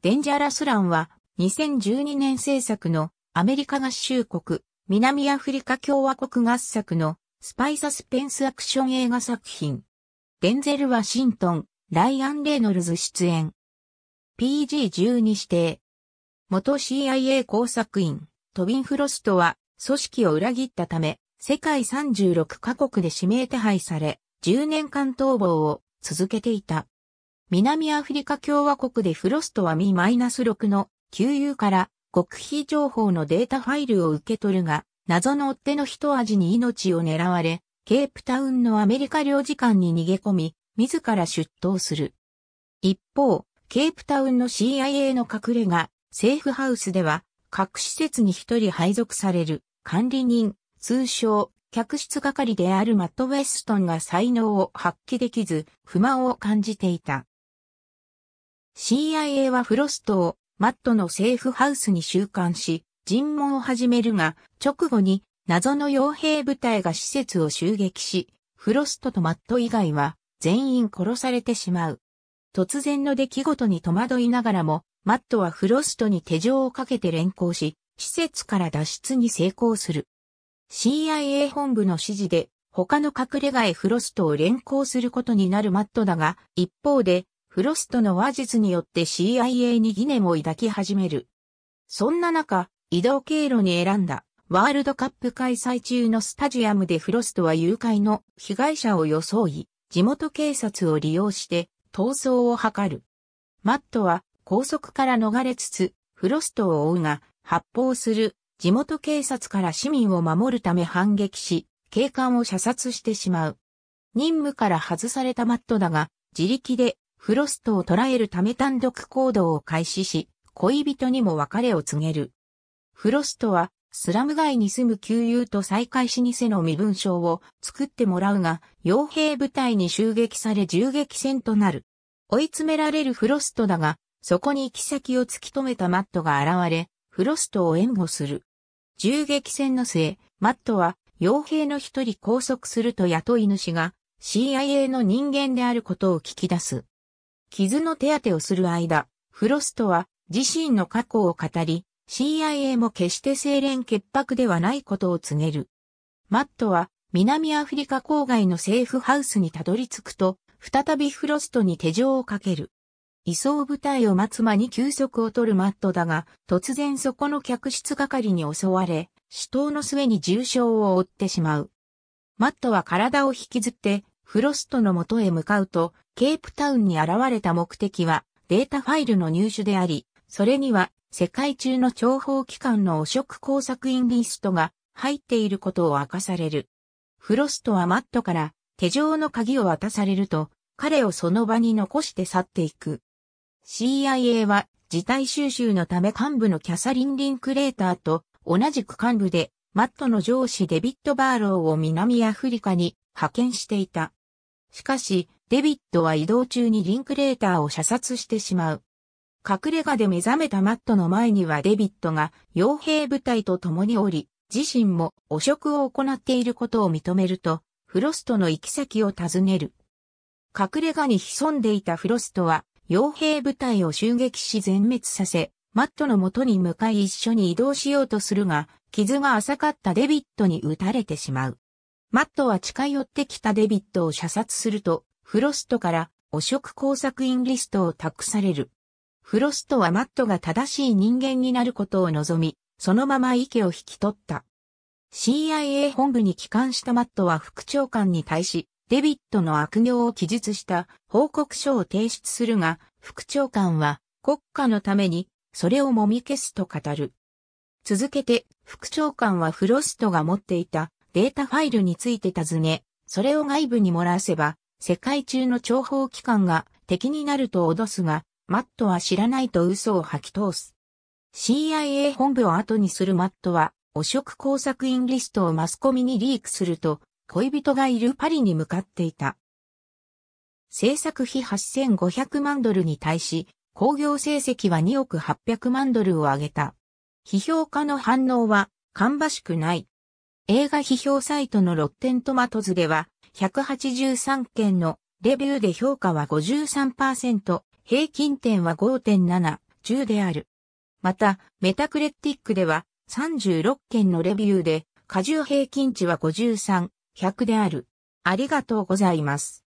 デンジャラスランは2012年制作のアメリカ合衆国南アフリカ共和国合作のスパイサスペンスアクション映画作品。デンゼル・ワシントン、ライアン・レイノルズ出演。PG12 指定。元 CIA 工作員、トビン・フロストは組織を裏切ったため、世界36カ国で指名手配され、10年間逃亡を続けていた。南アフリカ共和国でフロストはナス6の旧友から極秘情報のデータファイルを受け取るが、謎の追っ手の一味に命を狙われ、ケープタウンのアメリカ領事館に逃げ込み、自ら出頭する。一方、ケープタウンの CIA の隠れ家、セーフハウスでは、各施設に一人配属される管理人、通称、客室係であるマット・ウェストンが才能を発揮できず、不満を感じていた。CIA はフロストをマットのセーフハウスに収監し、尋問を始めるが、直後に謎の傭兵部隊が施設を襲撃し、フロストとマット以外は全員殺されてしまう。突然の出来事に戸惑いながらも、マットはフロストに手錠をかけて連行し、施設から脱出に成功する。CIA 本部の指示で、他の隠れ家へフロストを連行することになるマットだが、一方で、フロストの話術によって CIA に疑念を抱き始める。そんな中、移動経路に選んだワールドカップ開催中のスタジアムでフロストは誘拐の被害者を装い、地元警察を利用して逃走を図る。マットは高速から逃れつつ、フロストを追うが、発砲する地元警察から市民を守るため反撃し、警官を射殺してしまう。任務から外されたマットだが、自力でフロストを捕らえるため単独行動を開始し、恋人にも別れを告げる。フロストは、スラム街に住む旧友と再会し偽の身分証を作ってもらうが、傭兵部隊に襲撃され銃撃戦となる。追い詰められるフロストだが、そこに行き先を突き止めたマットが現れ、フロストを援護する。銃撃戦の末、マットは傭兵の一人拘束すると雇い主が CIA の人間であることを聞き出す。傷の手当てをする間、フロストは自身の過去を語り、CIA も決して清廉潔白ではないことを告げる。マットは南アフリカ郊外のセーフハウスにたどり着くと、再びフロストに手錠をかける。移送部隊を待つ間に休息を取るマットだが、突然そこの客室係に襲われ、死闘の末に重傷を負ってしまう。マットは体を引きずって、フロストの元へ向かうと、ケープタウンに現れた目的はデータファイルの入手であり、それには世界中の諜報機関の汚職工作員リストが入っていることを明かされる。フロストはマットから手錠の鍵を渡されると、彼をその場に残して去っていく。CIA は事態収集のため幹部のキャサリン・リンクレーターと同じく幹部でマットの上司デビット・バーローを南アフリカに派遣していた。しかし、デビットは移動中にリンクレーターを射殺してしまう。隠れ家で目覚めたマットの前にはデビットが傭兵部隊と共におり、自身も汚職を行っていることを認めると、フロストの行き先を尋ねる。隠れ家に潜んでいたフロストは、傭兵部隊を襲撃し全滅させ、マットの元に向かい一緒に移動しようとするが、傷が浅かったデビットに撃たれてしまう。マットは近寄ってきたデビットを射殺すると、フロストから汚職工作員リストを託される。フロストはマットが正しい人間になることを望み、そのまま池を引き取った。CIA 本部に帰還したマットは副長官に対し、デビットの悪行を記述した報告書を提出するが、副長官は国家のためにそれをもみ消すと語る。続けて、副長官はフロストが持っていたデータファイルについて尋ね、それを外部に漏らせば世界中の諜報機関が敵になると脅すが、マットは知らないと嘘を吐き通す。CIA 本部を後にするマットは、汚職工作員リストをマスコミにリークすると、恋人がいるパリに向かっていた。制作費8500万ドルに対し、工業成績は2億800万ドルを上げた。批評家の反応は、かんばしくない。映画批評サイトのロッテントマトズでは、183件のレビューで評価は53%、平均点は5.7、10である。また、メタクレティックでは、36件のレビューで、過重平均値は53、100である。ありがとうございます。